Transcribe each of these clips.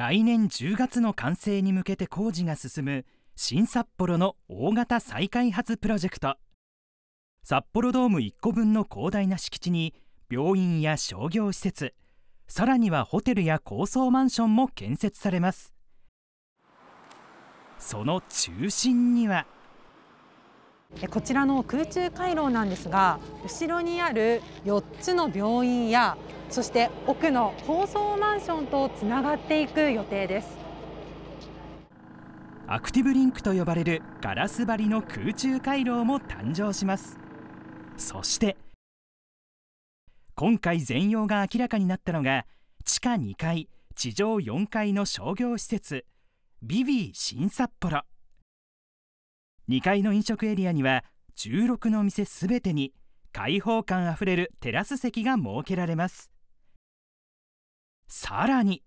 来年10月の完成に向けて工事が進む新札幌の大型再開発プロジェクト札幌ドーム1個分の広大な敷地に病院や商業施設さらにはホテルや高層マンションも建設されますその中心にはこちらの空中回廊なんですが後ろにある4つの病院やそして奥の高層マンションとつながっていく予定ですアクティブリンクと呼ばれるガラス張りの空中回廊も誕生しますそして今回全容が明らかになったのが地下2階地上4階の商業施設ビビー新札幌2階の飲食エリアには16の店すべてに開放感あふれるテラス席が設けられますさらに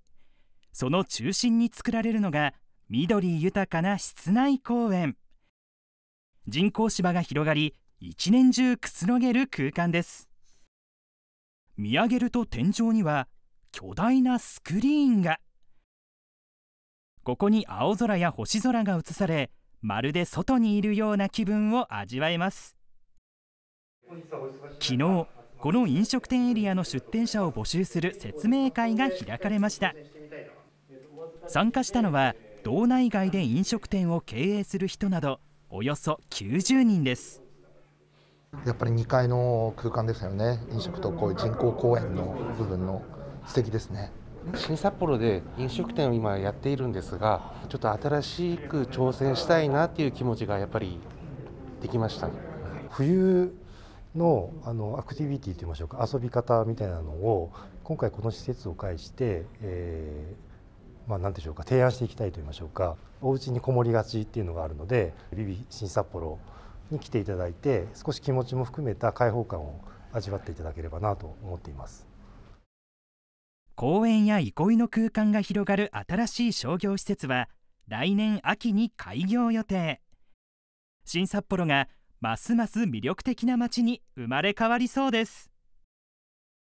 その中心に作られるのが緑豊かな室内公園人工芝が広がり一年中くつろげる空間です見上げると天井には巨大なスクリーンがここに青空や星空が映されまるで外にいるような気分を味わえます昨日この飲食店エリアの出店者を募集する説明会が開かれました参加したのは道内外で飲食店を経営する人などおよそ90人ですやっぱり2階の空間ですよね飲食とこういう人工公園の部分の素敵ですね新札幌で飲食店を今やっているんですがちょっと新しく挑戦したいなっていう気持ちがやっぱりできました、ね、冬のあのアクティビティといいましょうか遊び方みたいなのを今回この施設を介して、えー、まあ、何でしょうか提案していきたいといいましょうかお家にこもりがちっていうのがあるのでビビ新札幌に来ていただいて少し気持ちも含めた開放感を味わっていただければなと思っています。公園や憩いの空間が広がる新しい商業施設は来年秋に開業予定新札幌がますます魅力的な街に生まれ変わりそうです